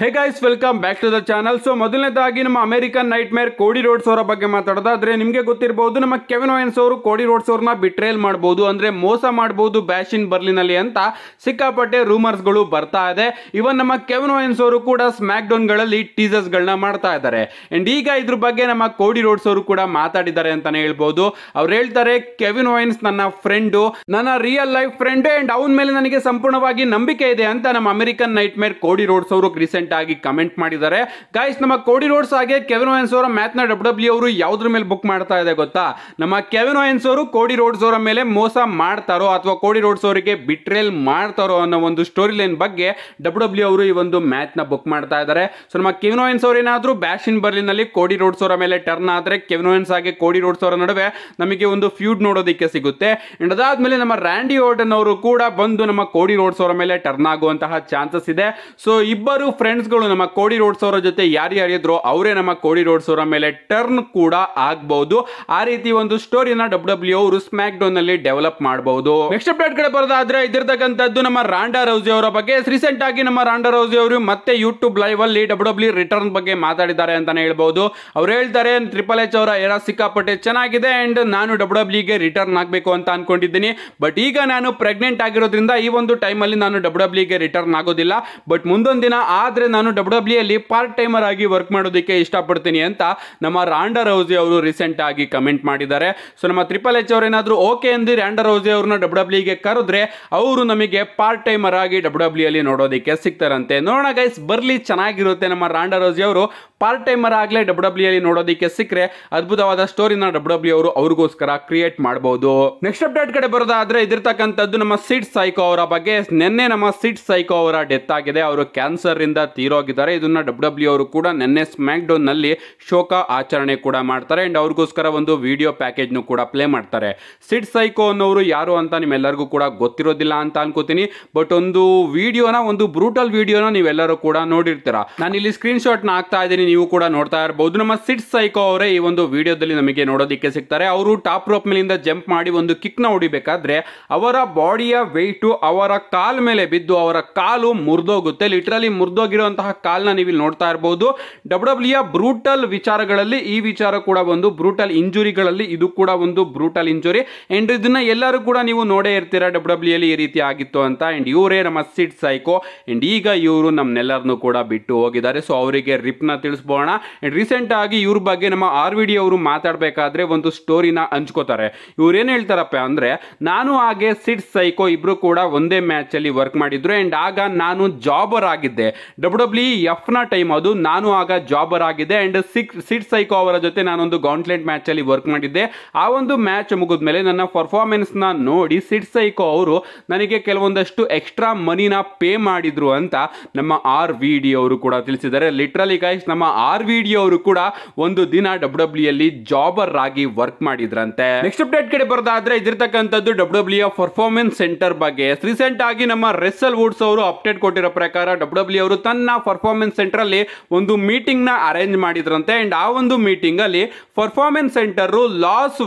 hey guys welcome back to the channel so ಮೊದಲನೇದಾಗಿ ನಮ್ಮ American nightmare Cody roads ಅವರ ಬಗ್ಗೆ ಆದ್ರೆ ನಿಮಗೆ ಗೊತ್ತಿರಬಹುದು ನಮ್ಮ ಕೆವಿನ್ ವೈನ್ಸ್ ಅವರು ಕೋಡಿ ರೋಡ್ಸ್ ಅವ್ರನ್ನ ಬಿಟ್ರೇಲ್ ಮಾಡಬಹುದು ಅಂದ್ರೆ ಮೋಸ ಮಾಡಬಹುದು ಬ್ಯಾಶ್ ಇನ್ ಬರ್ಲಿನಲ್ಲಿ ಅಂತ ಸಿಕ್ಕಾಪಟ್ಟೆ ರೂಮರ್ಸ್ಗಳು ಬರ್ತಾ ಇದೆ ಇವನ್ ನಮ್ಮ ಕೆವಿನ್ ವೈನ್ಸ್ ಅವರು ಕೂಡ ಸ್ಮ್ಯಾಕ್ ಗಳಲ್ಲಿ ಟೀಸರ್ಸ್ ಗಳನ್ನ ಮಾಡ್ತಾ ಇದ್ದಾರೆ ಅಂಡ್ ಈಗ ಇದ್ರ ಬಗ್ಗೆ ನಮ್ಮ ಕೋಡಿ ರೋಡ್ಸ್ ಅವರು ಕೂಡ ಮಾತಾಡಿದ್ದಾರೆ ಅಂತಾನೆ ಹೇಳ್ಬಹುದು ಅವ್ರು ಹೇಳ್ತಾರೆ ಕೆವಿನ್ ವೈನ್ಸ್ ನನ್ನ ಫ್ರೆಂಡು ನನ್ನ ರಿಯಲ್ ಲೈಫ್ ಫ್ರೆಂಡು ಅಂಡ್ ಅವನ ಮೇಲೆ ನನಗೆ ಸಂಪೂರ್ಣವಾಗಿ ನಂಬಿಕೆ ಇದೆ ಅಂತ ನಮ್ಮ American nightmare Cody Rhodes ಅವರು ರೀಸೆಂಟ್ ಆಗಿ ಕಮೆಂಟ್ ಮಾಡಿದ್ದಾರೆ ಗಾಯ್ಸ್ ನಮ್ಮ ಕೋಡಿ ರೋಡ್ಸ್ ಹಾಗೆ ಕೆವಿನ್ ಓಯನ್ಸ್ ಅವರ ಮ್ಯಾಥ್ನ ಡಬ್ಲ್ಯೂ ಡಬ್ಲ್ಯೂ ಅವರು ಯಾವುದ್ರ ಮೇಲೆ ಬುಕ್ ಮಾಡ್ತಾ ಇದೆ ಗೊತ್ತಾ ನಮ್ಮ ಕೆವಿನ್ ಓಯನ್ಸ್ ಅವರು ಕೋಡಿ ರೋಡ್ಸ್ ಅವರ ಮೇಲೆ ಮೋಸ ಮಾಡ್ತಾರೋ ಅಥವಾ ಕೋಡಿ ರೋಡ್ಸ್ ಅವರಿಗೆ ಬಿಟ್ರೇಲ್ ಮಾಡ್ತಾರೋ ಅನ್ನೋ ಒಂದು ಸ್ಟೋರಿ ಲೈನ್ ಬಗ್ಗೆ ಡಬ್ಲ್ಯೂ ಡಬ್ಲ್ಯೂ e ಅವರು ಈ ಒಂದು ಮ್ಯಾಥ್ನ ಬುಕ್ ಮಾಡ್ತಾ ಇದ್ದಾರೆ ಸೊ ನಮ್ಮ ಕೆವಿನ್ ಓಯನ್ಸ್ ಅವರು ಏನಾದರೂ ಬ್ಯಾಶ್ ಇನ್ ಬರ್ಲಿನ್ ನಲ್ಲಿ ಕೋಡಿ ರೋಡ್ಸ್ ಅವರ ಮೇಲೆ ಟರ್ನ್ ಆದರೆ ಕೆವಿನ್ ಓಯನ್ಸ್ ಹಾಗೆ ಕೋಡಿ ರೋಡ್ಸ್ ಅವರ ನಡುವೆ ನಮಗೆ ಒಂದು ಫ್ಯೂಡ್ ನೋಡೋದಕ್ಕೆ ಸಿಗುತ್ತೆ ಅಂಡ್ ಅದಾದ್ಮೇಲೆ ನಮ್ಮ ರ್ಯಾಂಡಿ ಓರ್ಡನ್ ಅವರು ಕೂಡ ಬಂದು ನಮ್ಮ ಕೋಡಿ ರೋಡ್ಸ್ ಅವರ ಮೇಲೆ ಟರ್ನ್ ಆಗುವಂತಹ ಚಾನ್ಸಸ್ ಇದೆ ಸೊ ಇಬ್ಬರು ಫ್ರೆಂಡ್ ಫ್ರೆಂಡ್ಸ್ಗಳು ನಮ್ಮ ಕೋಡಿ ರೋಡ್ಸ್ ಅವರ ಜೊತೆ ಯಾರು ಯಾರಿದ್ರು ಅವರೇ ನಮ್ಮ ಕೋಡಿ ರೋಡ್ಸ್ ಅವರ ಮೇಲೆ ಟರ್ನ್ ಕೂಡ ಆಗ್ಬಹುದು ಆ ರೀತಿ ಒಂದು ಸ್ಟೋರಿನ ಡಬ್ಲ್ಯೂ ಡಬ್ಲ್ಯೂ ಅವರು ಸ್ಮ್ಯಾಕ್ ಡೌನ್ ನಲ್ಲಿ ಡೆವಲಪ್ ಮಾಡಬಹುದು ನೆಕ್ಸ್ಟ್ ಅಪ್ಡೇಟ್ ಕಡೆ ಬರೋದಾದ್ರೆ ಇದಿರ್ತಕ್ಕಂಥದ್ದು ನಮ್ಮ ರಾಂಡಾ ರೌಜಿ ಅವರ ಬಗ್ಗೆ ರೀಸೆಂಟ್ ಆಗಿ ನಮ್ಮ ರಾಂಡಾ ರೌಜಿ ಅವರು ಮತ್ತೆ ಯೂಟ್ಯೂಬ್ ಲೈವ್ ಅಲ್ಲಿ ಡಬ್ಲ್ಯೂ ರಿಟರ್ನ್ e ಬಗ್ಗೆ ಮಾತಾಡಿದ್ದಾರೆ ಅಂತಾನೆ ಹೇಳ್ಬಹುದು ಅವ್ರು ಹೇಳ್ತಾರೆ ಟ್ರಿಪಲ್ ಎಚ್ ಅವರ ಎರ ಸಿಕ್ಕಾಪಟ್ಟೆ ಚೆನ್ನಾಗಿದೆ ಅಂಡ್ ನಾನು ಡಬ್ಲ್ಯೂ e ಗೆ ರಿಟರ್ನ್ ಆಗಬೇಕು ಅಂತ ಅನ್ಕೊಂಡಿದ್ದೀನಿ ಬಟ್ ಈಗ ನಾನು ಪ್ರೆಗ್ನೆಂಟ್ ಆಗಿರೋದ್ರಿಂದ ಈ ಒಂದು ಟೈಮಲ್ಲಿ ನಾನು ಡಬ್ಲ್ಯೂ e ಗೆ ರಿಟರ್ನ್ ಆಗೋದಿಲ್ಲ ಬಟ್ ಮುಂದೊಂದು ದಿನ ಆದ್ರೆ ಆದರೆ ನಾನು ಡಬ್ಲ್ಯೂ ಅಲ್ಲಿ ಪಾರ್ಟ್ ಟೈಮರ್ ಆಗಿ ವರ್ಕ್ ಮಾಡೋದಕ್ಕೆ ಇಷ್ಟಪಡ್ತೀನಿ ಅಂತ ನಮ್ಮ ರಾಂಡರ್ ರೌಜಿ ಅವರು ರೀಸೆಂಟ್ ಆಗಿ ಕಮೆಂಟ್ ಮಾಡಿದ್ದಾರೆ ಸೊ ನಮ್ಮ ತ್ರಿಪಲ್ ಎಚ್ ಏನಾದರೂ ಓಕೆ ಅಂದಿ ರಾಂಡರ್ ರೌಜಿ ಅವ್ರನ್ನ ಡಬ್ಲ್ಯೂ ಡಬ್ಲ್ಯೂಗೆ ಕರೆದ್ರೆ ಅವರು ನಮಗೆ ಪಾರ್ಟ್ ಟೈಮರ್ ಆಗಿ ಡಬ್ಲ್ಯೂ ಅಲ್ಲಿ ನೋಡೋದಕ್ಕೆ ಸಿಗ್ತಾರಂತೆ ನೋಡೋಣ ಗೈಸ್ ಬರಲಿ ಚೆನ್ನಾಗಿರುತ್ತೆ ನಮ್ಮ ರಾಂಡ ರೌಜಿ ಅವರು ಪಾರ್ಟ್ ಟೈಮರ್ ಆಗಲೇ ಡಬ್ಲ್ಯೂ ಅಲ್ಲಿ ನೋಡೋದಕ್ಕೆ ಸಿಕ್ಕರೆ ಅದ್ಭುತವಾದ ಸ್ಟೋರಿನ ಡಬ್ಲ್ಯೂ ಡಬ್ಲ್ಯೂ ಅವರು ಅವ್ರಿಗೋಸ್ಕರ ಕ್ರಿಯೇಟ್ ಮಾಡಬಹುದು ನೆಕ್ಸ್ಟ್ ಅಪ್ಡೇಟ್ ಕಡೆ ಬರೋದಾದ್ರೆ ಇದಿರ್ತಕ್ಕಂಥದ್ದು ನಮ್ಮ ಸಿಟ್ ಸೈಕೋ ಅವರ ಬಗ್ಗೆ ನಿನ್ನೆ ನಮ್ಮ ಸಿಟ್ ಸೈಕೋ ಅವರ ಡೆತ್ ಆಗಿದೆ ಅವರು ಕ್ಯಾನ್ಸರ್ ಇಂದ ತೀರೋಗಿದ್ದಾರೆ ಇದನ್ನ ಡಬ್ಲ್ಯೂ ಡಬ್ಲ್ಯೂ e ಅವರು ಕೂಡ ನಿನ್ನೆ ಸ್ಮ್ಯಾಕ್ ನಲ್ಲಿ ಶೋಕ ಆಚರಣೆ ಕೂಡ ಮಾಡ್ತಾರೆ ಅಂಡ್ ಅವ್ರಿಗೋಸ್ಕರ ಒಂದು ವಿಡಿಯೋ ಪ್ಯಾಕೇಜ್ ನು ಕೂಡ ಪ್ಲೇ ಮಾಡ್ತಾರೆ ಸಿಡ್ ಸೈಕೋ ಅನ್ನೋರು ಯಾರು ಅಂತ ನಿಮ್ಮೆಲ್ಲರಿಗೂ ಕೂಡ ಗೊತ್ತಿರೋದಿಲ್ಲ ಅಂತ ಅನ್ಕೋತೀನಿ ಬಟ್ ಒಂದು ವಿಡಿಯೋನ ಒಂದು ಬ್ರೂಟಲ್ ವಿಡಿಯೋನ ನೀವೆಲ್ಲರೂ ಕೂಡ ನೋಡಿರ್ತೀರ ನಾನು ಇಲ್ಲಿ ಸ್ಕ್ರೀನ್ ನ ಹಾಕ್ತಾ ಇದ್ದೀನಿ ನೀವು ಕೂಡ ನೋಡ್ತಾ ಇರಬಹುದು ನಮ್ಮ ಸಿಡ್ ಸೈಕೋ ಅವರೇ ಈ ಒಂದು ವಿಡಿಯೋದಲ್ಲಿ ನಮಗೆ ನೋಡೋದಿಕ್ಕೆ ಸಿಗ್ತಾರೆ ಅವರು ಟಾಪ್ ರೋಪ್ ಮೇಲಿಂದ ಜಂಪ್ ಮಾಡಿ ಒಂದು ಕಿಕ್ ನ ಹೊಡಿಬೇಕಾದ್ರೆ ಅವರ ಬಾಡಿಯ ವೆಯ್ಟು ಅವರ ಕಾಲ್ ಮೇಲೆ ಬಿದ್ದು ಅವರ ಕಾಲು ಮುರಿದೋಗುತ್ತೆ ಲಿಟ್ರಲಿ ಮುರಿದೋಗಿರೋ ಬಿಡುವಂತಹ ಕಾಲ್ನ ಇಲ್ಲಿ ನೋಡ್ತಾ ಇರಬಹುದು ಡಬ್ಲ್ಯೂ ಬ್ರೂಟಲ್ ವಿಚಾರಗಳಲ್ಲಿ ಈ ವಿಚಾರ ಕೂಡ ಒಂದು ಬ್ರೂಟಲ್ ಇಂಜುರಿಗಳಲ್ಲಿ ಇದು ಕೂಡ ಒಂದು ಬ್ರೂಟಲ್ ಇಂಜುರಿ ಅಂಡ್ ಇದನ್ನ ಎಲ್ಲರೂ ಕೂಡ ನೀವು ನೋಡೇ ಇರ್ತೀರಾ ಡಬ್ಲ್ಯೂ e ಅಲ್ಲಿ ಈ ರೀತಿ ಆಗಿತ್ತು ಅಂತ ಅಂಡ್ ಇವರೇ ನಮ್ಮ ಸಿಡ್ ಸೈಕೋ ಅಂಡ್ ಈಗ ಇವರು ನಮ್ನೆಲ್ಲರನ್ನು ಕೂಡ ಬಿಟ್ಟು ಹೋಗಿದ್ದಾರೆ ಸೊ ಅವರಿಗೆ ರಿಪ್ ರಿಪ್ನ ತಿಳಿಸ್ಬೋಣ ಅಂಡ್ ರೀಸೆಂಟ್ ಆಗಿ ಇವ್ರ ಬಗ್ಗೆ ನಮ್ಮ ಆರ್ ವಿ ಡಿ ಅವರು ಮಾತಾಡಬೇಕಾದ್ರೆ ಒಂದು ಸ್ಟೋರಿನ ಹಂಚ್ಕೋತಾರೆ ಏನ್ ಹೇಳ್ತಾರಪ್ಪ ಅಂದ್ರೆ ನಾನು ಹಾಗೆ ಸಿಡ್ ಸೈಕೋ ಇಬ್ರು ಕೂಡ ಒಂದೇ ಮ್ಯಾಚ್ ಅಲ್ಲಿ ವರ್ಕ್ ಮಾಡಿದ್ರು ಅಂಡ್ ಆಗ ನಾನು ಜಾಬರ್ ಆಗಿದ್ದೆ ಡಬ್ಲ್ಯೂ ಡಬ್ಲ್ಯೂ ನ ಟೈಮ್ ಅದು ನಾನು ಆಗ ಜಾಬರ್ ಆಗಿದೆ ಅಂಡ್ ಸಿಕ್ ಸಿಟ್ ಸೈಕೋ ಅವರ ಜೊತೆ ನಾನೊಂದು ಮ್ಯಾಚ್ ಅಲ್ಲಿ ವರ್ಕ್ ಮಾಡಿದ್ದೆ ಆ ಒಂದು ಮ್ಯಾಚ್ ಮುಗಿದ ಮೇಲೆ ನನ್ನ ನ ನೋಡಿ ಸಿಟ್ ಸೈಕೋ ಅವರು ನನಗೆ ಕೆಲವೊಂದಷ್ಟು ಎಕ್ಸ್ಟ್ರಾ ಮನಿನ ಪೇ ಮಾಡಿದ್ರು ಅಂತ ನಮ್ಮ ಆರ್ ವಿ ಡಿ ಅವರು ಕೂಡ ತಿಳಿಸಿದ್ದಾರೆ ಲಿಟ್ರಲಿ ಗೈಸ್ ನಮ್ಮ ಆರ್ ವಿ ಡಿ ಅವರು ಕೂಡ ಒಂದು ದಿನ ಡಬ್ಲ್ಯೂ ಡಬ್ಲ್ಯೂ e ಅಲ್ಲಿ ಜಾಬರ್ ಆಗಿ ವರ್ಕ್ ಮಾಡಿದ್ರಂತೆ ನೆಕ್ಸ್ಟ್ ಅಪ್ಡೇಟ್ ಕಡೆ ಬರೋದಾದ್ರೆ ಇದಿರ್ತಕ್ಕಂಥದ್ದು ಡಬ್ಲ್ಯೂ ಡಬ್ಲ್ಯೂ ಪರ್ಫಾರ್ಮೆನ್ಸ್ ಸೆಂಟರ್ ಬಗ್ಗೆ ರೀಸೆಂಟ್ ಆಗಿ ನಮ್ಮ ರೆಸ್ಸಲ್ ವುಡ್ಸ್ ಅವರು ಅಪ್ಡೇಟ್ ಕೊಟ್ಟಿರೋ ಪ್ರಕಾರ ಡಬ್ಲ್ಯೂ ಡಬ್ಲ್ಯೂ e ಅವರು ತನ್ನ ಪರ್ಫಾರ್ಮೆನ್ಸ್ ಪರ್ಫಾರ್ಮೆನ್ಸ್ ಅಲ್ಲಿ ಒಂದು ನ ಅರೇಂಜ್ ಮಾಡಿದ್ರಂತೆ ಅಂಡ್ ಆ ಒಂದು ಮೀಟಿಂಗ್ ಅಲ್ಲಿ ಪರ್ಫಾರ್ಮೆನ್ಸ್ ಸೆಂಟರ್ ಲಾಸ್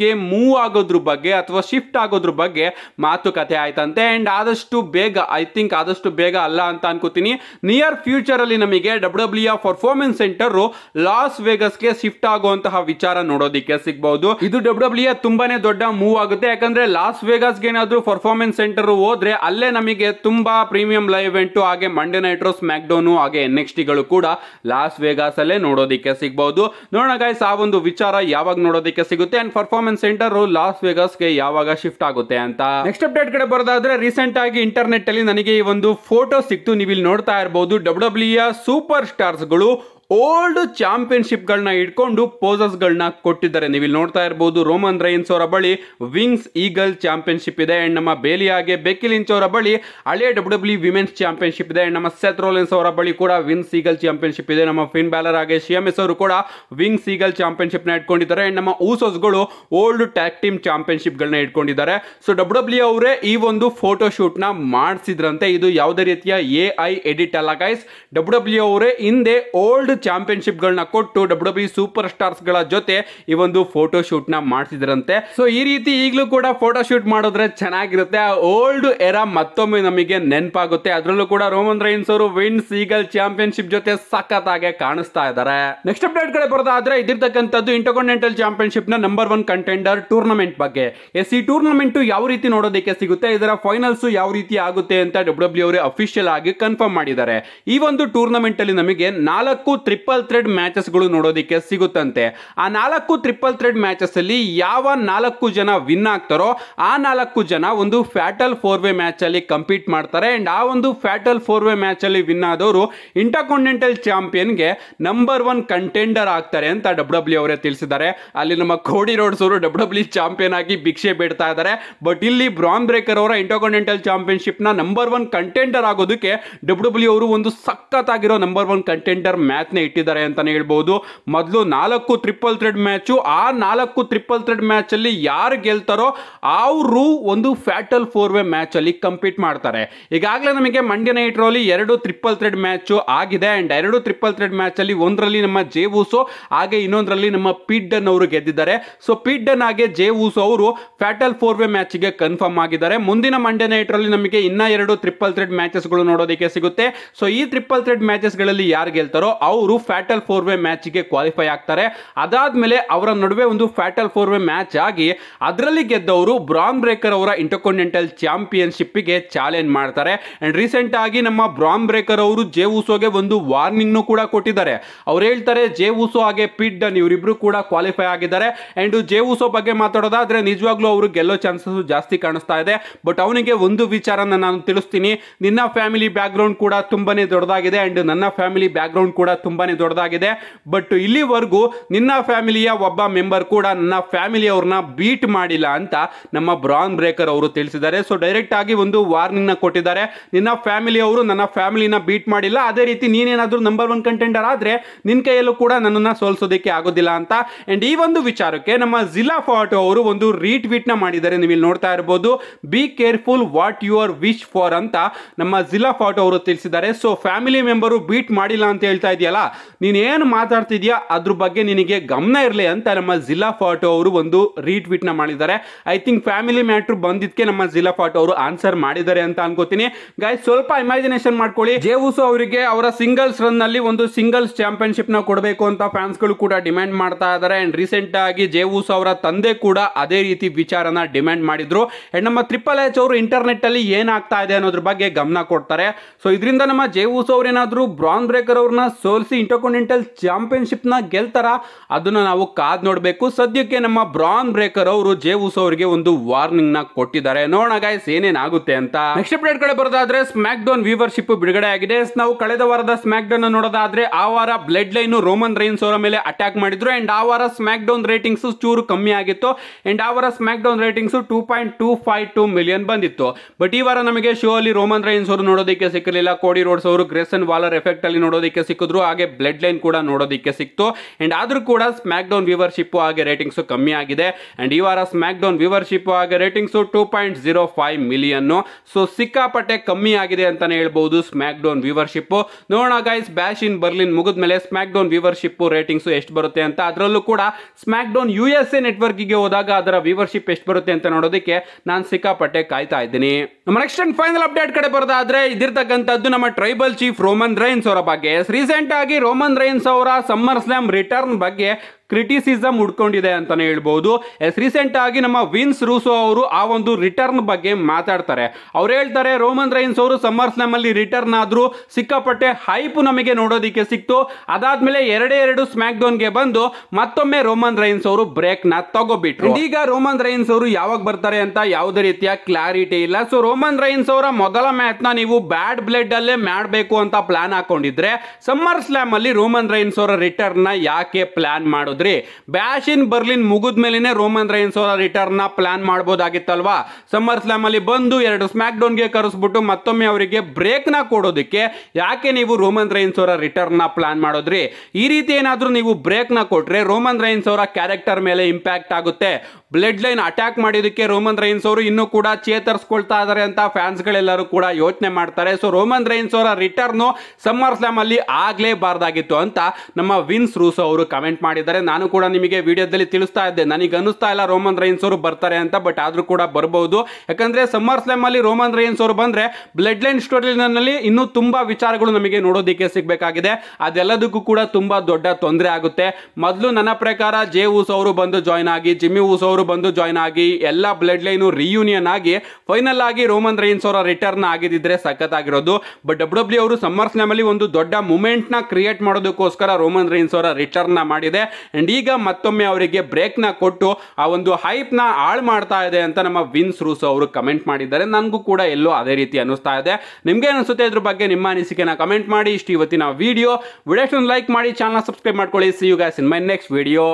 ಗೆ ಮೂವ್ ಆಗೋದ್ರ ಬಗ್ಗೆ ಅಥವಾ ಶಿಫ್ಟ್ ಆಗೋದ್ರ ಬಗ್ಗೆ ಮಾತುಕತೆ ಆಯ್ತಂತೆ ಅಂಡ್ ಆದಷ್ಟು ಬೇಗ ಐ ಥಿಂಕ್ ಆದಷ್ಟು ಬೇಗ ಅಲ್ಲ ಅಂತ ಅನ್ಕೋತೀನಿ ನಿಯರ್ ಅಲ್ಲಿ ನಮಗೆ ಡಬ್ಲ್ಯೂ ಪರ್ಫಾರ್ಮೆನ್ಸ್ ಸೆಂಟರು ಲಾಸ್ ವೇಗಸ್ಗೆ ಶಿಫ್ಟ್ ಆಗುವಂತಹ ವಿಚಾರ ನೋಡೋದಿಕ್ಕೆ ಸಿಗಬಹುದು ಇದು ಡಬ್ಲ್ಯೂ e ತುಂಬಾನೇ ದೊಡ್ಡ ಮೂವ್ ಆಗುತ್ತೆ ಯಾಕಂದ್ರೆ ಲಾಸ್ ಗೆ ಏನಾದರೂ ಪರ್ಫಾರ್ಮೆನ್ಸ್ ಸೆಂಟರ್ ಹೋದ್ರೆ ಅಲ್ಲೇ ನಮಗೆ ತುಂಬಾ ಪ್ರೀಮಿಯಂ ಲೈವ್ ಇವೆಂಟು ಹಾಗೆ ಮಂಡೇ ನೈಟ್ ರೋಸ್ ಮ್ಯಾಕ್ಡೋನು ಹಾಗೆ ಎನ್ ಎಕ್ಸ್ ಟಿಗಳು ಕೂಡ ಲಾಸ್ ವೇಗಾಸ್ ಅಲ್ಲೇ ನೋಡೋದಕ್ಕೆ ಸಿಗಬಹುದು ನೋಡೋಣ ಗೈಸ್ ಆ ಒಂದು ವಿಚಾರ ಯಾವಾಗ ನೋಡೋದಕ್ಕೆ ಸಿಗುತ್ತೆ ಅಂಡ್ ಪರ್ಫಾರ್ಮೆನ್ಸ್ ಸೆಂಟರ್ ಲಾಸ್ ಗೆ ಯಾವಾಗ ಶಿಫ್ಟ್ ಆಗುತ್ತೆ ಅಂತ ನೆಕ್ಸ್ಟ್ ಅಪ್ಡೇಟ್ ಕಡೆ ಬರೋದಾದ್ರೆ ರೀಸೆಂಟ್ ಆಗಿ ಇಂಟರ್ನೆಟ್ ಅಲ್ಲಿ ನನಗೆ ಈ ಒಂದು ಫೋಟೋ ಸಿಕ್ತು ನೀವು ಇಲ್ಲಿ ನೋಡ್ತಾ ಇರಬಹುದು ಡಬ್ಲ್ಯೂ ಡಬ್ಲ್ಯೂ ಸೂಪರ್ ಸ್ಟಾರ್ಸ್ ಗಳು ಓಲ್ಡ್ ಚಾಂಪಿಯನ್ಶಿಪ್ಗಳನ್ನ ಇಟ್ಕೊಂಡು ಪೋಸಸ್ಗಳನ್ನ ಕೊಟ್ಟಿದ್ದಾರೆ ನೀವು ಇಲ್ಲಿ ನೋಡ್ತಾ ಇರ್ಬೋದು ರೋಮನ್ ರೈನ್ಸ್ ಅವರ ಬಳಿ ವಿಂಗ್ಸ್ ಈಗಲ್ ಚಾಂಪಿಯನ್ಶಿಪ್ ಇದೆ ಆ್ಯಂಡ್ ನಮ್ಮ ಬೇಲಿಯಾಗೆ ಬೆಕಿಲಿಂಚ್ ಅವರ ಬಳಿ ಹಳೆಯ ಡಬ್ಲ್ಯೂ ಡಬ್ಲ್ಯೂ ವಿಮೆನ್ಸ್ ಚಾಂಪಿಯನ್ಶಿಪ್ ಇದೆ ಆ್ಯಂಡ್ ನಮ್ಮ ಸೆತ್ ರೋಲೆನ್ಸ್ ಅವರ ಬಳಿ ಕೂಡ ವಿಂಗ್ಸ್ ಈಗಲ್ ಚಾಂಪಿಯನ್ಶಿಪ್ ಇದೆ ನಮ್ಮ ಫಿನ್ ಬ್ಯಾಲರ್ ಆಗಿ ಸಿ ಎಮ್ ಎಸ್ ಅವರು ಕೂಡ ವಿಂಗ್ಸ್ ಈಗಲ್ ಚಾಂಪಿಯನ್ಶಿಪ್ನ ಇಟ್ಕೊಂಡಿದ್ದಾರೆ ಆ್ಯಂಡ್ ನಮ್ಮ ಗಳು ಓಲ್ಡ್ ಟ್ಯಾಗ್ ಟೀಮ್ ಚಾಂಪಿಯನ್ಶಿಪ್ಗಳನ್ನ ಇಟ್ಕೊಂಡಿದ್ದಾರೆ ಸೊ ಡಬ್ಲ್ಯೂ ಡಬ್ಲ್ಯೂ e ಅವರೇ ಈ ಒಂದು ಫೋಟೋ ನ ಮಾಡಿಸಿದ್ರಂತೆ ಇದು ಯಾವುದೇ ರೀತಿಯ ಎ ಐ ಎಡಿಟ್ ಅಲ್ಲ ಗೈಸ್ ಡಬ್ಲ್ಯೂ ಡಬ್ಲ್ಯೂ ಅವರೇ ಹಿಂದೆ ಓಲ್ಡ್ ಚಾಂಪಿಯನ್ಶಿಪ್ಗಳನ್ನ ಕೊಟ್ಟು ಡಬ್ಲ್ಯೂ ಡಬ್ಲ್ಯೂ ಸೂಪರ್ ಸ್ಟಾರ್ಸ್ಗಳ ಜೊತೆ ಈ ಒಂದು ಫೋಟೋ ಶೂಟ್ನ ಮಾಡಿಸಿದ್ರಂತೆ ಸೊ ಈ ರೀತಿ ಈಗಲೂ ಕೂಡ ಫೋಟೋ ಶೂಟ್ ಮಾಡಿದ್ರೆ ಚೆನ್ನಾಗಿರುತ್ತೆ ಆ ಓಲ್ಡ್ ಎರಾ ಮತ್ತೊಮ್ಮೆ ನಮಗೆ ನೆನಪಾಗುತ್ತೆ ಅದರಲ್ಲೂ ಕೂಡ ರೋಮನ್ ರೈನ್ಸ್ ಅವರು ವಿನ್ ಸೀಗಲ್ ಚಾಂಪಿಯನ್ಶಿಪ್ ಜೊತೆ ಆಗಿ ಕಾಣಿಸ್ತಾ ಇದ್ದಾರೆ ನೆಕ್ಸ್ಟ್ ಅಪ್ಡೇಟ್ ಕಡೆ ಬರೋದಾದ್ರೆ ಇದಿರ್ತಕ್ಕಂಥದ್ದು ಇಂಟರ್ಕಾಂಟಿನೆಂಟಲ್ ಚಾಂಪಿಯನ್ಶಿಪ್ ನ ನಂಬರ್ ಒನ್ ಕಂಟೆಂಡರ್ ಟೂರ್ನಮೆಂಟ್ ಬಗ್ಗೆ ಎಸ್ ಈ ಟೂರ್ನಮೆಂಟ್ ಯಾವ ರೀತಿ ನೋಡೋದಕ್ಕೆ ಸಿಗುತ್ತೆ ಇದರ ಫೈನಲ್ಸ್ ಯಾವ ರೀತಿ ಆಗುತ್ತೆ ಅಂತ ಡಬ್ಲ್ಯೂ ಡಬ್ಲ್ಯೂ ಅವರು ಅಫಿಷಿಯಲ್ ಆಗಿ ಕನ್ಫರ್ಮ್ ಮಾಡಿದ್ದಾರೆ ಈ ಒಂದು ಟೂರ್ನಮೆಂಟ್ ಅಲ್ಲಿ ನಮಗೆ ನಾಲ್ಕು ಟ್ರಿಪಲ್ ಥ್ರೆಡ್ ಮ್ಯಾಚಸ್ಗಳು ನೋಡೋದಕ್ಕೆ ಸಿಗುತ್ತಂತೆ ಆ ನಾಲ್ಕು ಟ್ರಿಪಲ್ ಥ್ರೆಡ್ ಅಲ್ಲಿ ಯಾವ ನಾಲ್ಕು ಜನ ವಿನ್ ಆಗ್ತಾರೋ ಆ ನಾಲ್ಕು ಜನ ಒಂದು ಫ್ಯಾಟಲ್ ಫೋರ್ ವೇ ಮ್ಯಾಚಲ್ಲಿ ಕಂಪೀಟ್ ಮಾಡ್ತಾರೆ ಆ್ಯಂಡ್ ಆ ಒಂದು ಫ್ಯಾಟಲ್ ಫೋರ್ ವೇ ಮ್ಯಾಚಲ್ಲಿ ವಿನ್ ಆದವರು ಇಂಟರ್ಕಾಂಟಿನೆಂಟಲ್ ಚಾಂಪಿಯನ್ಗೆ ನಂಬರ್ ಒನ್ ಕಂಟೆಂಡರ್ ಆಗ್ತಾರೆ ಅಂತ ಡಬ್ಲ್ಯೂ e ಅವರೇ ತಿಳಿಸಿದ್ದಾರೆ ಅಲ್ಲಿ ನಮ್ಮ ಕೋಡಿ ರೋಡ್ಸ್ ಅವರು ಡಬ್ಲ್ಯೂ ಡಬ್ಲ್ಯೂ ಚಾಂಪಿಯನ್ ಆಗಿ ಭಿಕ್ಷೆ ಬೇಡ್ತಾ ಇದ್ದಾರೆ ಬಟ್ ಇಲ್ಲಿ ಬ್ರಾನ್ ಬ್ರೇಕರ್ ಅವರ ಇಂಟರ್ಕಾಂಟಿನೆಂಟಲ್ ಚಾಂಪಿಯನ್ಶಿಪ್ನ ನಂಬರ್ ಒನ್ ಕಂಟೆಂಡರ್ ಆಗೋದಕ್ಕೆ ಡಬ್ಲ್ಯೂ e ಅವರು ಒಂದು ಸಖತ್ತಾಗಿರೋ ನಂಬರ್ ಒನ್ ಕಂಟೆಂಡರ್ ಮ್ಯಾಚ್ ಇಟ್ಟಿದ್ದಾರೆ ಅಂತಲೇ ಹೇಳ್ಬೋದು ಮೊದಲು ನಾಲ್ಕು ಟ್ರಿಪಲ್ ಥ್ರೆಡ್ ಮ್ಯಾಚು ಆ ನಾಲ್ಕು ಟ್ರಿಪಲ್ ಥ್ರೆಡ್ ಮ್ಯಾಚಲ್ಲಿ ಯಾರು ಗೆಲ್ತಾರೋ ಅವರು ಒಂದು ಫ್ಯಾಟಲ್ ಫೋರ್ ವೇ ಮ್ಯಾಚಲ್ಲಿ ಕಂಪೀಟ್ ಮಾಡ್ತಾರೆ ಈಗಾಗಲೇ ನಮಗೆ ಮಂಡ್ಯ ನೈಟ್ ರೋಲಿ ಎರಡು ಟ್ರಿಪಲ್ ಥ್ರೆಡ್ ಮ್ಯಾಚು ಆಗಿದೆ ಆ್ಯಂಡ್ ಎರಡು ಟ್ರಿಪಲ್ ಥ್ರೆಡ್ ಮ್ಯಾಚಲ್ಲಿ ಒಂದರಲ್ಲಿ ನಮ್ಮ ಜೆ ಹಾಗೆ ಇನ್ನೊಂದರಲ್ಲಿ ನಮ್ಮ ಪಿಡ್ಡನ್ ಅವರು ಗೆದ್ದಿದ್ದಾರೆ ಸೊ ಪಿಡ್ಡನ್ ಹಾಗೆ ಜೆ ಊಸೋ ಅವರು ಫ್ಯಾಟಲ್ ಫೋರ್ ವೇ ಮ್ಯಾಚಿಗೆ ಕನ್ಫರ್ಮ್ ಆಗಿದ್ದಾರೆ ಮುಂದಿನ ಮಂಡ್ಯ ನೈಟ್ರಲ್ಲಿ ನಮಗೆ ಇನ್ನೂ ಎರಡು ಟ್ರಿಪಲ್ ಥ್ರೆಡ್ ಮ್ಯಾಚಸ್ಗಳು ನೋಡೋದಕ್ಕೆ ಸಿಗುತ್ತೆ ಸೊ ಈ ಟ್ರಿಪಲ್ ಥ್ರೆಡ್ ಮ್ಯಾಚಸ್ಗಳಲ್ಲಿ ಯಾರು ಗೆಲ್ತಾರೋ ಅವರು ಅವರು ಫ್ಯಾಟಲ್ ಫೋರ್ ವೇ ಮ್ಯಾಚ್ಗೆ ಕ್ವಾಲಿಫೈ ಆಗ್ತಾರೆ ಅದಾದಮೇಲೆ ಅವರ ನಡುವೆ ಒಂದು ಫ್ಯಾಟಲ್ ಫೋರ್ ವೇ ಮ್ಯಾಚ್ ಆಗಿ ಅದರಲ್ಲಿ ಗೆದ್ದವರು ಬ್ರಾನ್ ಬ್ರೇಕರ್ ಅವರ ಇಂಟರ್ಕಾಂಟಿನೆಂಟಲ್ ಚಾಂಪಿಯನ್ಶಿಪ್ಪಿಗೆ ಚಾಲೆಂಜ್ ಮಾಡ್ತಾರೆ ಆ್ಯಂಡ್ ಆಗಿ ನಮ್ಮ ಬ್ರಾನ್ ಬ್ರೇಕರ್ ಅವರು ಜೆ ಉಸೋಗೆ ಒಂದು ವಾರ್ನಿಂಗ್ನು ಕೂಡ ಕೊಟ್ಟಿದ್ದಾರೆ ಅವ್ರು ಹೇಳ್ತಾರೆ ಜೆ ಉಸೋ ಹಾಗೆ ಪಿಡ್ ಇವರಿಬ್ರು ಕೂಡ ಕ್ವಾಲಿಫೈ ಆಗಿದ್ದಾರೆ ಆ್ಯಂಡ್ ಜೆ ಉಸೋ ಬಗ್ಗೆ ಮಾತಾಡೋದಾದರೆ ನಿಜವಾಗ್ಲೂ ಅವರು ಗೆಲ್ಲೋ ಚಾನ್ಸಸ್ ಜಾಸ್ತಿ ಕಾಣಿಸ್ತಾ ಇದೆ ಬಟ್ ಅವನಿಗೆ ಒಂದು ವಿಚಾರನ ನಾನು ತಿಳಿಸ್ತೀನಿ ನಿನ್ನ ಫ್ಯಾಮಿಲಿ ಬ್ಯಾಕ್ಗ್ರೌಂಡ್ ಕೂಡ ತುಂಬನೇ ದೊಡ್ಡದಾಗಿದೆ ಆ್ಯಂಡ್ ನನ್ನ ಫ್ಯಾಮಿಲಿ ಬ್ಯಾಕ್ಗ್ರೌಂಡ್ ಕೂಡ ತುಂಬ ತುಂಬಾ ದೊಡ್ಡದಾಗಿದೆ ಬಟ್ ಇಲ್ಲಿವರೆಗೂ ನಿನ್ನ ಫ್ಯಾಮಿಲಿಯ ಒಬ್ಬ ಮೆಂಬರ್ ಕೂಡ ನನ್ನ ಫ್ಯಾಮಿಲಿಯವ್ರನ್ನ ಬೀಟ್ ಮಾಡಿಲ್ಲ ಅಂತ ನಮ್ಮ ಬ್ರಾನ್ ಬ್ರೇಕರ್ ಅವರು ತಿಳಿಸಿದ್ದಾರೆ ಸೊ ಡೈರೆಕ್ಟ್ ಆಗಿ ಒಂದು ವಾರ್ನಿಂಗ್ನ ಕೊಟ್ಟಿದ್ದಾರೆ ನಿನ್ನ ಅವರು ನನ್ನ ಫ್ಯಾಮಿಲಿನ ಬೀಟ್ ಮಾಡಿಲ್ಲ ಅದೇ ರೀತಿ ನೀನೇನಾದರೂ ನಂಬರ್ ಒನ್ ಕಂಟೆಂಡರ್ ಆದರೆ ನಿನ್ನ ಕೈಯಲ್ಲೂ ಕೂಡ ನನ್ನನ್ನು ಸೋಲಿಸೋದಕ್ಕೆ ಆಗೋದಿಲ್ಲ ಅಂತ ಆ್ಯಂಡ್ ಈ ಒಂದು ವಿಚಾರಕ್ಕೆ ನಮ್ಮ ಜಿಲ್ಲಾ ಫಾಟೋ ಅವರು ಒಂದು ರೀಟ್ವೀಟ್ನ ಮಾಡಿದ್ದಾರೆ ನೀವು ಇಲ್ಲಿ ನೋಡ್ತಾ ಇರ್ಬೋದು be careful what your wish for ಅಂತ ನಮ್ಮ ಜಿಲ್ಲಾ ಫಾಟೋ ಅವರು ತಿಳಿಸಿದ್ದಾರೆ ಸೊ ಫ್ಯಾಮಿಲಿ ಮೆಂಬರು ಬೀಟ್ ಮಾಡಿಲ್ಲ ಅಂತ ಹೇಳ್ತಾ ಇದೆಯಲ್ಲ ನೀನೇನು ಮಾತಾಡ್ತಿದ್ಯಾ ಅದ್ರ ಬಗ್ಗೆ ನಿನಗೆ ಗಮನ ಇರಲಿ ಅಂತ ನಮ್ಮ ಜಿಲ್ಲಾ ಫಾಟೋ ಅವರು ಒಂದು ರೀಟ್ವೀಟ್ನ ಮಾಡಿದ್ದಾರೆ ಐ ಥಿಂಕ್ ಫ್ಯಾಮಿಲಿ ಮ್ಯಾಟ್ರ್ ಬಂದಿದ್ದಕ್ಕೆ ನಮ್ಮ ಜಿಲ್ಲಾ ಫಾಟೋ ಅವರು ಆನ್ಸರ್ ಮಾಡಿದ್ದಾರೆ ಅಂತ ಅನ್ಕೋತೀನಿ ಗಾಯ್ ಸ್ವಲ್ಪ ಇಮ್ಯಾಜಿನೇಷನ್ ಮಾಡ್ಕೊಳ್ಳಿ ಜೇವುಸು ಅವರಿಗೆ ಅವರ ಸಿಂಗಲ್ಸ್ ರನ್ ನಲ್ಲಿ ಒಂದು ಸಿಂಗಲ್ಸ್ ಚಾಂಪಿಯನ್ಶಿಪ್ ನ ಕೊಡಬೇಕು ಅಂತ ಫ್ಯಾನ್ಸ್ ಗಳು ಕೂಡ ಡಿಮ್ಯಾಂಡ್ ಮಾಡ್ತಾ ಇದ್ದಾರೆ ಅಂಡ್ ರೀಸೆಂಟ್ ಆಗಿ ಜೇವುಸು ಅವರ ತಂದೆ ಕೂಡ ಅದೇ ರೀತಿ ವಿಚಾರನ ಡಿಮ್ಯಾಂಡ್ ಮಾಡಿದ್ರು ಅಂಡ್ ನಮ್ಮ ತ್ರಿಪಲ್ ಎಚ್ ಅವರು ಇಂಟರ್ನೆಟ್ ಅಲ್ಲಿ ಏನಾಗ್ತಾ ಇದೆ ಅನ್ನೋದ್ರ ಬಗ್ಗೆ ಗಮನ ಕೊಡ್ತಾರೆ ಸೊ ಇದರಿಂದ ನಮ್ಮ ಜೇವುಸು ಏನಾದ್ರೂ ಬ್ರಾನ್ ಬ್ರೇಕರ್ ಅವ್ರನ್ನ ಸೋಲ್ ಎಫ್ ಸಿ ಇಂಟರ್ಕಾಂಟಿನೆಂಟಲ್ ಚಾಂಪಿಯನ್ಶಿಪ್ನ ಗೆಲ್ತಾರ ಅದನ್ನು ನಾವು ಕಾದ್ ನೋಡಬೇಕು ಸದ್ಯಕ್ಕೆ ನಮ್ಮ ಬ್ರಾನ್ ಬ್ರೇಕರ್ ಅವರು ಜೇ ಅವರಿಗೆ ಒಂದು ವಾರ್ನಿಂಗ್ ನ ಕೊಟ್ಟಿದ್ದಾರೆ ನೋಡೋಣ ಗಾಯ್ಸ್ ಏನೇನಾಗುತ್ತೆ ಅಂತ ನೆಕ್ಸ್ಟ್ ಅಪ್ಡೇಟ್ ಕಡೆ ಬರೋದಾದ್ರೆ ಸ್ಮ್ಯಾಕ್ ಡೌನ್ ವೀವರ್ಶಿಪ್ ಬಿಡುಗಡೆ ಆಗಿದೆ ನಾವು ಕಳೆದ ವಾರದ ಸ್ಮ್ಯಾಕ್ ಡೌನ್ ನೋಡೋದಾದ್ರೆ ಆ ವಾರ ಬ್ಲಡ್ ಲೈನ್ ರೋಮನ್ ರೈನ್ಸ್ ಅವರ ಮೇಲೆ ಅಟ್ಯಾಕ್ ಮಾಡಿದ್ರು ಅಂಡ್ ಆ ವಾರ ಸ್ಮ್ಯಾಕ್ ಡೌನ್ ರೇಟಿಂಗ್ಸ್ ಚೂರು ಕಮ್ಮಿ ಆಗಿತ್ತು ಅಂಡ್ ಆ ವಾರ SmackDown ratings two point two five two million ಬಂದಿತ್ತು ಬಟ್ ಈ ವಾರ ನಮಗೆ ಶೋ ಅಲ್ಲಿ ರೋಮನ್ ರೈನ್ಸ್ ಅವರು ನೋಡೋದಕ್ಕೆ ಸಿಕ್ಕಲಿಲ್ಲ ಕೋಡಿ ರೋಡ್ಸ್ ಅವರು ಗ್ರೇಸನ್ ವಾಲರ್ ಎಫೆಕ್ಟ್ ಅಲ್ಲಿ ನೋಡೋದಕ್ಕೆ ಸಿಕ್ಕಿದ್ರು ಹಾಗೆ ಬ್ಲಡ್ ಲೈನ್ ಕೂಡ ನೋಡೋದಿಕ್ಕೆ ಸಿಕ್ತು ಅಂಡ್ ಆದರೂ ಕೂಡ ಸ್ಮ್ಯಾಕ್ ಡೌನ್ ವ್ಯೂವರ್ಶಿಪ್ಪು ಹಾಗೆ ರೇಟಿಂಗ್ಸು ಕಮ್ಮಿ ಆಗಿದೆ ಅಂಡ್ ಈ ವಾರ ಸ್ಮ್ಯಾಕ್ ಡೌನ್ ವ್ಯೂವರ್ಶಿಪ್ಪು ಹಾಗೆ ratings two point zero five million so ಸಿಕ್ಕಾಪಟ್ಟೆ ಕಮ್ಮಿ ಆಗಿದೆ ಅಂತಲೇ ಹೇಳ್ಬೋದು ಸ್ಮ್ಯಾಕ್ ಡೌನ್ ವ್ಯೂವರ್ಶಿಪ್ಪು ನೋಡೋಣ ಗೈಸ್ ಬ್ಯಾಶ್ ಇನ್ ಬರ್ಲಿನ್ ಮುಗಿದ ಮೇಲೆ ಸ್ಮ್ಯಾಕ್ ಡೌನ್ ವ್ಯೂವರ್ಶಿಪ್ಪು ರೇಟಿಂಗ್ಸು ಎಷ್ಟು ಬರುತ್ತೆ ಅಂತ ಅದರಲ್ಲೂ ಕೂಡ SmackDown U S A ನೆಟ್ವರ್ಕಿಗೆ ಹೋದಾಗ ಅದರ ವ್ಯೂವರ್ಶಿಪ್ ಎಷ್ಟು ಬರುತ್ತೆ ಅಂತ ನೋಡೋದಕ್ಕೆ ನಾನು ಸಿಕ್ಕಾಪಟ್ಟೆ ಕಾಯ್ತಾ ಇದ್ದೀನಿ ನಮ್ಮ ನೆಕ್ಸ್ಟ್ ಅಂಡ್ ಫೈನಲ್ ಅಪ್ಡೇಟ್ ಕಡೆ ಬರೋದಾದ್ರೆ ಇದಿರ್ತಕ್ಕಂಥದ್ದು ನಮ್ಮ ಟ್ರೈಬಲ್ ಚೀಫ್ ರೋಮನ್ ರೈನ್ಸ್ ಅವರ ಬಗ್ಗೆ ರೀಸೆಂಟ್ ರೋಮನ್ ರೈನ್ಸ್ ಅವರ ಸಮ್ಮರ್ ಸ್ಲ್ಯಾಮ್ ರಿಟರ್ನ್ ಬಗ್ಗೆ ಕ್ರಿಟಿಸಿಸಮ್ ಉಡ್ಕೊಂಡಿದೆ ಅಂತಾನೆ ಹೇಳ್ಬೋದು ಎಸ್ ರೀಸೆಂಟ್ ಆಗಿ ನಮ್ಮ ವಿನ್ಸ್ ರೂಸೋ ಅವರು ಆ ಒಂದು ರಿಟರ್ನ್ ಬಗ್ಗೆ ಮಾತಾಡ್ತಾರೆ ಅವ್ರು ಹೇಳ್ತಾರೆ ರೋಮನ್ ರೈನ್ಸ್ ಅವರು ಸಮ್ಮರ್ ಸ್ಲಾಮ್ ಅಲ್ಲಿ ರಿಟರ್ನ್ ಆದ್ರು ಸಿಕ್ಕಾಪಟ್ಟೆ ಹೈಪ್ ನಮಗೆ ನೋಡೋದಕ್ಕೆ ಸಿಕ್ತು ಅದಾದ್ಮೇಲೆ ಎರಡೇ ಎರಡು ಸ್ಮ್ಯಾಕ್ ಡೋನ್ಗೆ ಬಂದು ಮತ್ತೊಮ್ಮೆ ರೋಮನ್ ರೈನ್ಸ್ ಅವರು ಬ್ರೇಕ್ ನ ತಗೋಬಿಟ್ರು ಈಗ ರೋಮನ್ ರೈನ್ಸ್ ಅವರು ಯಾವಾಗ ಬರ್ತಾರೆ ಅಂತ ಯಾವುದೇ ರೀತಿಯ ಕ್ಲಾರಿಟಿ ಇಲ್ಲ ಸೊ ರೋಮನ್ ರೈನ್ಸ್ ಅವರ ಮೊದಲ ಮ್ಯಾಚ್ ನ ನೀವು ಬ್ಯಾಡ್ ಬ್ಲಡ್ ಅಲ್ಲೇ ಮಾಡಬೇಕು ಅಂತ ಪ್ಲಾನ್ ಹಾಕೊಂಡಿದ್ರೆ ಸಮ್ಮರ್ ಸ್ಲಾಮ್ ಅಲ್ಲಿ ರೋಮನ್ ರೈನ್ಸ್ ಅವರ ರಿಟರ್ನ್ ಯಾಕೆ ಪ್ಲಾನ್ ಮಾಡೋದು ಮಾಡಿದ್ರಿ ಬ್ಯಾಶ್ ಇನ್ ಬರ್ಲಿನ್ ಮುಗಿದ ಮೇಲೆ ರೋಮನ್ ರೈನ್ಸ್ ಅವರ ರಿಟರ್ನ್ ಪ್ಲಾನ್ ಮಾಡ್ಬೋದಾಗಿತ್ತಲ್ವಾ ಸಮ್ಮರ್ ಸ್ಲಾಮ್ ಅಲ್ಲಿ ಬಂದು ಎರಡು ಸ್ಮ್ಯಾಕ್ ಡೌನ್ಗೆ ಕರೆಸ್ಬಿಟ್ಟು ಮತ್ತೊಮ್ಮೆ ಅವರಿಗೆ ಬ್ರೇಕ್ನ ಕೊಡೋದಕ್ಕೆ ಯಾಕೆ ನೀವು ರೋಮನ್ ರೈನ್ಸ್ ಅವರ ರಿಟರ್ನ್ ಪ್ಲಾನ್ ಮಾಡೋದ್ರಿ ಈ ರೀತಿ ಏನಾದರೂ ನೀವು ಬ್ರೇಕ್ನ ಕೊಟ್ಟರೆ ರೋಮನ್ ರೈನ್ಸ್ ಅವರ ಕ್ಯಾರೆಕ್ಟರ್ ಮೇಲೆ ಇಂಪ್ಯಾಕ್ಟ್ ಆಗುತ್ತೆ ಬ್ಲಡ್ ಲೈನ್ ಅಟ್ಯಾಕ್ ಮಾಡಿದಕ್ಕೆ ರೋಮನ್ ರೈನ್ಸ್ ಅವರು ಇನ್ನೂ ಕೂಡ ಚೇತರಿಸ್ಕೊಳ್ತಾ ಇದ್ದಾರೆ ಅಂತ ಫ್ಯಾನ್ಸ್ಗಳೆಲ್ಲರೂ ಕೂಡ ಯೋಚನೆ ಮಾಡ್ತಾರೆ ಸೊ ರೋಮನ್ ರೈನ್ಸ್ ಅವರ ರಿಟರ್ನು ಸಮ್ಮರ್ ಸ್ಲಾಮ್ ಅಲ್ಲಿ ಆಗಲೇಬಾರ್ದಾಗಿತ್ತು ಅಂತ ನಮ್ಮ ವಿನ್ಸ್ ರೂಸೋ ಅವರು ಕಮೆಂಟ್ ಮಾಡಿದ್ದಾರೆ ನಾನು ಕೂಡ ನಿಮಗೆ ವಿಡಿಯೋದಲ್ಲಿ ತಿಳಿಸ್ತಾ ಇದ್ದೆ ನನಗೆ ಅನಿಸ್ತಾ ಇಲ್ಲ ರೋಮನ್ ರೈನ್ಸ್ ಅವರು ಬರ್ತಾರೆ ಅಂತ ಬಟ್ ಆದರೂ ಕೂಡ ಬರಬಹುದು ಯಾಕಂದ್ರೆ ಸಮ್ಮರ್ ಸ್ಲಾಮ್ ಅಲ್ಲಿ ರೋಮನ್ ರೈನ್ಸ್ ಅವರು ಬಂದ್ರೆ ಬ್ಲಡ್ ಲೈನ್ ಸ್ಟೋರಿನಲ್ಲಿ ಇನ್ನೂ ತುಂಬಾ ವಿಚಾರಗಳು ನಮಗೆ ನೋಡೋದಕ್ಕೆ ಸಿಗಬೇಕಾಗಿದೆ ಅದೆಲ್ಲದಕ್ಕೂ ಕೂಡ ತುಂಬಾ ದೊಡ್ಡ ತೊಂದರೆ ಆಗುತ್ತೆ ಮೊದಲು ನನ್ನ ಪ್ರಕಾರ ಜೆ ಊಸ್ ಅವರು ಬಂದು ಜಾಯ್ನ್ ಆಗಿ ಜಿಮ್ಮಿ ಊಸ್ ಅವರು ಬಂದು ಜಾಯ್ನ್ ಆಗಿ ಎಲ್ಲ ಬ್ಲಡ್ ಲೈನು ರಿಯೂನಿಯನ್ ಆಗಿ ಫೈನಲ್ ಆಗಿ ರೋಮನ್ ರೈನ್ಸ್ ಅವರ ರಿಟರ್ನ್ ಆಗಿದ್ದರೆ ಸಖತ್ ಆಗಿರೋದು ಬಟ್ ಡಬ್ಲ್ಯೂ ಡಬ್ಲ್ಯೂ e ಅವರು ಸಮ್ಮರ್ ಸ್ಲಾಮ್ ಅಲ್ಲಿ ಒಂದು ದೊಡ್ಡ ಮೂಮೆಂಟ್ನ ನ ಕ್ರಿಯೇಟ್ ಮಾಡೋದಕ್ಕೋಸ್ಕರ ರೋಮನ್ ರೈನ್ಸ್ ಅವರ ರಿಟರ್ನ್ ಮಾಡಿದೆ ಅಂಡ್ ಈಗ ಮತ್ತೊಮ್ಮೆ ಅವರಿಗೆ ಬ್ರೇಕ್ನ ಕೊಟ್ಟು ಆ ಒಂದು ಹೈಪ್ನ ಹಾಳು ಮಾಡ್ತಾ ಇದೆ ಅಂತ ನಮ್ಮ ವಿನ್ಸ್ ರೂಸು ಅವರು ಕಮೆಂಟ್ ಮಾಡಿದ್ದಾರೆ ನನಗೂ ಕೂಡ ಎಲ್ಲೋ ಅದೇ ರೀತಿ ಅನಿಸ್ತಾ ಇದೆ ನಿಮ್ಗೆ ಅನಿಸುತ್ತೆ ಇದ್ರ ಬಗ್ಗೆ ನಿಮ್ಮ ಅನಿಸಿಕೆನ ಕಮೆಂಟ್ ಮಾಡಿ ಇಷ್ಟು ಇವತ್ತಿನ ವಿಡಿಯೋ ವಿಡಿಯೋ ಲೈಕ್ ಮಾಡಿ ಚಾನಲ್ ಸಬ್ಸ್ಕ್ರೈಬ್ ಮಾಡ್ಕೊಳ್ಳಿ see you guys in my next video